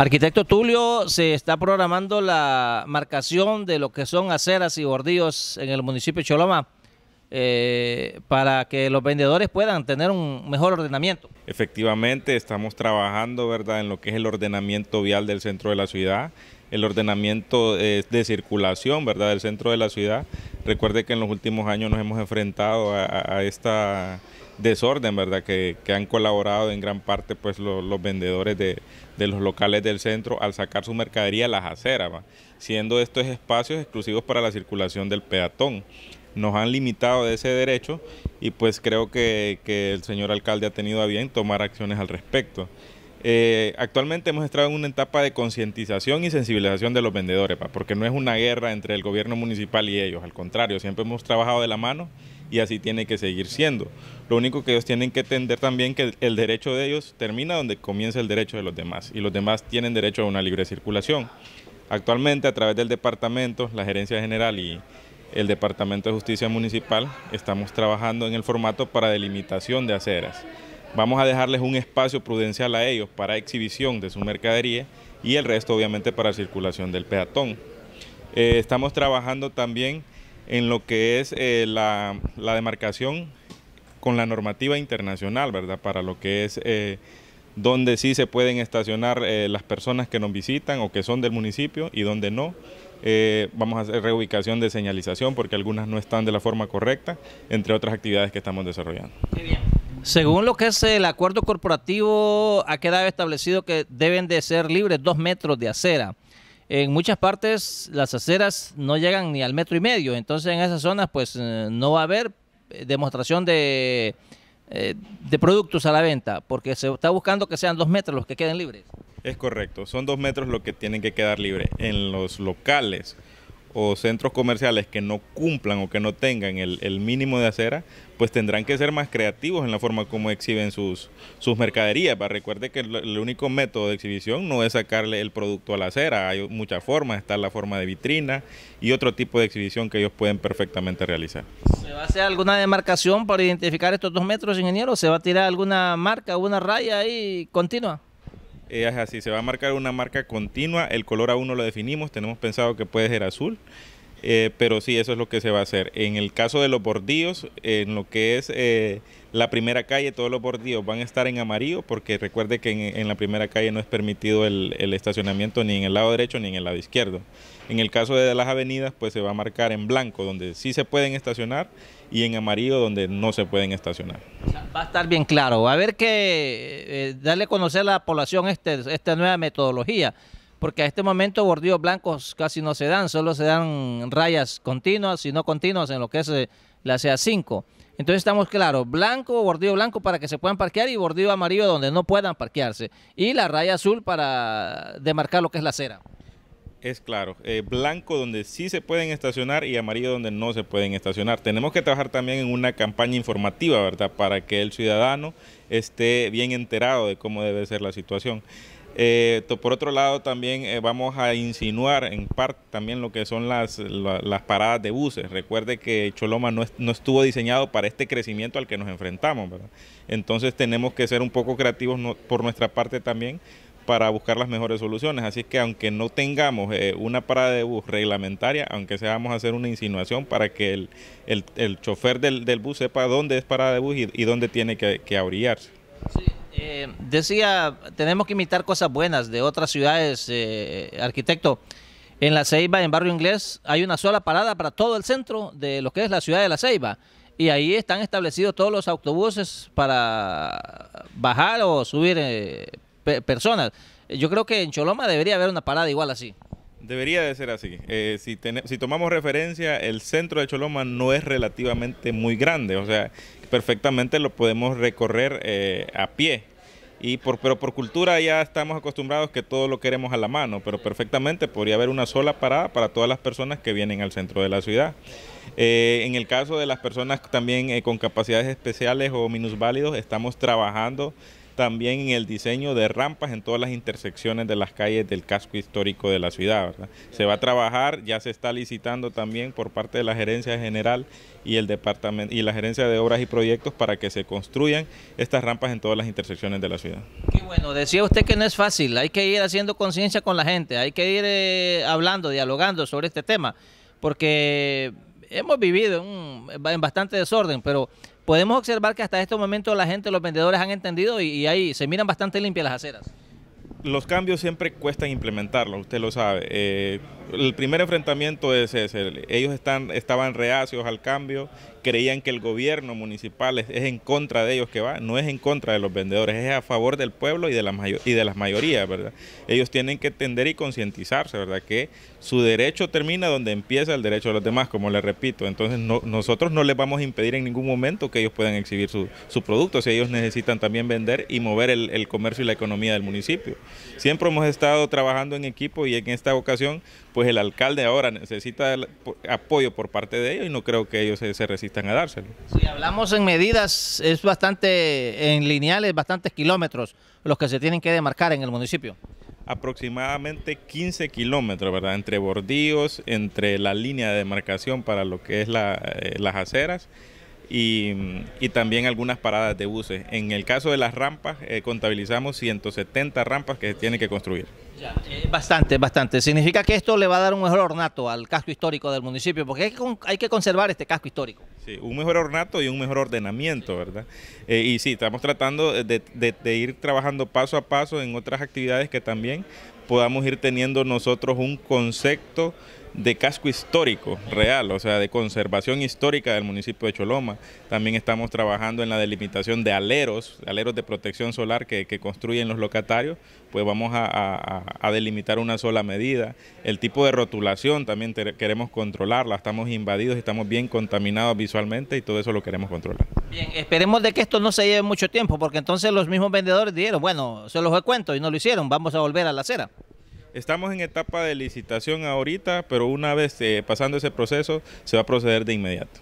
Arquitecto Tulio, se está programando la marcación de lo que son aceras y bordillos en el municipio de Choloma eh, para que los vendedores puedan tener un mejor ordenamiento. Efectivamente, estamos trabajando ¿verdad? en lo que es el ordenamiento vial del centro de la ciudad, el ordenamiento de circulación ¿verdad? del centro de la ciudad. Recuerde que en los últimos años nos hemos enfrentado a esta desorden, ¿verdad? Que, han colaborado en gran parte pues los vendedores de, los locales del centro al sacar su mercadería a las aceras, siendo estos espacios exclusivos para la circulación del peatón. Nos han limitado de ese derecho y pues creo que, el señor alcalde ha tenido a bien tomar acciones al respecto. Eh, actualmente hemos estado en una etapa de concientización y sensibilización de los vendedores, porque no es una guerra entre el gobierno municipal y ellos, al contrario, siempre hemos trabajado de la mano y así tiene que seguir siendo. Lo único que ellos tienen que entender también que el derecho de ellos termina donde comienza el derecho de los demás y los demás tienen derecho a una libre circulación. Actualmente a través del departamento, la gerencia general y el departamento de justicia municipal estamos trabajando en el formato para delimitación de aceras. Vamos a dejarles un espacio prudencial a ellos para exhibición de su mercadería y el resto obviamente para circulación del peatón. Eh, estamos trabajando también en lo que es eh, la, demarcación con la normativa internacional, ¿verdad? Para lo que es eh, donde sí se pueden estacionar eh, las personas que nos visitan o que son del municipio y donde no. vamos a hacer reubicación de señalización porque algunas no están de la forma correcta, entre otras actividades que estamos desarrollando. bien. Según lo que es el acuerdo corporativo, ha quedado establecido que deben de ser libres dos metros de acera en muchas partes las aceras no llegan ni al metro y medio, entonces en esas zonas pues eh, no va a haber eh, demostración eh, de, productos a la venta, porque se está buscando que sean dos metros los que queden libres. Es correcto, son dos metros los que tienen que quedar libres En los locales o centros comerciales que no cumplan o que no tengan el, el, mínimo de acera, pues tendrán que ser más creativos en la forma como exhiben sus, sus mercaderías. Pues recuerde que el, el, único método de exhibición no es sacarle el producto a la acera, hay muchas formas, está la forma de vitrina y otro tipo de exhibición que ellos pueden perfectamente realizar. ¿Se va a hacer alguna demarcación para identificar estos dos metros, ingeniero? ¿Se va a tirar alguna marca, alguna raya ahí continua? es eh, así, se va a marcar una marca continua, el color aún no lo definimos, tenemos pensado que puede ser azul eh, pero sí, eso es lo que se va a hacer. En el caso de los bordillos, en lo que es eh, la primera calle, todos los bordillos van a estar en amarillo, porque recuerde que en, la primera calle no es permitido el, estacionamiento ni en el lado derecho ni en el lado izquierdo. En el caso de las avenidas, pues se va a marcar en blanco, donde sí se pueden estacionar, y en amarillo, donde no se pueden estacionar. va a estar bien claro. Va a haber que eh, darle a conocer a la población este, esta nueva metodología porque a este momento bordillos blancos casi no se dan, solo se dan rayas continuas y no continuas en lo que es eh, la CA5. Entonces estamos claros, blanco, bordillo blanco para que se puedan parquear y bordillo amarillo donde no puedan parquearse. Y la raya azul para demarcar lo que es la acera. Es claro, eh, blanco donde sí se pueden estacionar y amarillo donde no se pueden estacionar. Tenemos que trabajar también en una campaña informativa, ¿verdad? Para que el ciudadano esté bien enterado de cómo debe ser la situación. Eh, por otro lado, también eh, vamos a insinuar en parte también lo que son las, paradas de buses. Recuerde que Choloma no, estuvo diseñado para este crecimiento al que nos enfrentamos, Entonces tenemos que ser un poco creativos por nuestra parte también para buscar las mejores soluciones. Así que aunque no tengamos eh, una parada de bus reglamentaria, aunque seamos a hacer una insinuación para que el, el, chofer del, bus sepa dónde es parada de bus y, dónde tiene que, que abrillarse. Sí. Eh, decía, tenemos que imitar cosas buenas de otras ciudades, eh, arquitecto. En La Ceiba, en Barrio Inglés, hay una sola parada para todo el centro de lo que es la ciudad de La Ceiba. Y ahí están establecidos todos los autobuses para bajar o subir eh, personas. Yo creo que en Choloma debería haber una parada igual así. Debería de ser así. Eh, si, tomamos referencia, el centro de Choloma no es relativamente muy grande, o sea, perfectamente lo podemos recorrer a pie. Y por, pero por cultura ya estamos acostumbrados que todo lo queremos a la mano, pero perfectamente podría haber una sola parada para todas las personas que vienen al centro de la ciudad. Eh, en el caso de las personas también eh, con capacidades especiales o minusválidos, estamos trabajando también en el diseño de rampas en todas las intersecciones de las calles del casco histórico de la ciudad. Se va a trabajar, ya se está licitando también por parte de la Gerencia General y el departamento y la Gerencia de Obras y Proyectos para que se construyan estas rampas en todas las intersecciones de la ciudad. Qué bueno, decía usted que no es fácil, hay que ir haciendo conciencia con la gente, hay que ir eh, hablando, dialogando sobre este tema, porque hemos vivido en bastante desorden, pero podemos observar que hasta este momento la gente, los vendedores han entendido y, ahí se miran bastante limpias las aceras. Los cambios siempre cuestan implementarlos, usted lo sabe. Eh, el primer enfrentamiento es ese. Ellos están, estaban reacios al cambio, creían que el gobierno municipal es, en contra de ellos que va, no es en contra de los vendedores, es a favor del pueblo y de, la mayor, y de las mayorías, ¿verdad? Ellos tienen que entender y concientizarse, ¿verdad? Que su derecho termina donde empieza el derecho de los demás, como les repito. Entonces nosotros no les vamos a impedir en ningún momento que ellos puedan exhibir su, su producto, si ellos necesitan también vender y mover el, el comercio y la economía del municipio. Siempre hemos estado trabajando en equipo y en esta ocasión pues el alcalde ahora necesita apoyo por parte de ellos y no creo que ellos se, resistan a dárselo. Si hablamos en medidas, es bastante en lineales, bastantes kilómetros los que se tienen que demarcar en el municipio. Aproximadamente 15 kilómetros, ¿verdad? Entre bordillos, entre la línea de demarcación para lo que es eh, las aceras. Y, también algunas paradas de buses. En el caso de las rampas, eh, contabilizamos 170 rampas que se tienen que construir. Eh, bastante, bastante. Significa que esto le va a dar un mejor ornato al casco histórico del municipio, porque hay que, conservar este casco histórico. Sí, un mejor ornato y un mejor ordenamiento, ¿verdad? Eh, y sí, estamos tratando de ir trabajando paso a paso en otras actividades que también podamos ir teniendo nosotros un concepto de casco histórico real, o sea, de conservación histórica del municipio de Choloma. También estamos trabajando en la delimitación de aleros, aleros de protección solar que, construyen los locatarios, pues vamos a, delimitar una sola medida. El tipo de rotulación también queremos controlarla, estamos invadidos, estamos bien contaminados visualmente y todo eso lo queremos controlar. Bien, esperemos de que esto no se lleve mucho tiempo, porque entonces los mismos vendedores dijeron, bueno, se los cuento y no lo hicieron, vamos a volver a la acera. Estamos en etapa de licitación ahorita, pero una vez eh, pasando ese proceso, se va a proceder de inmediato.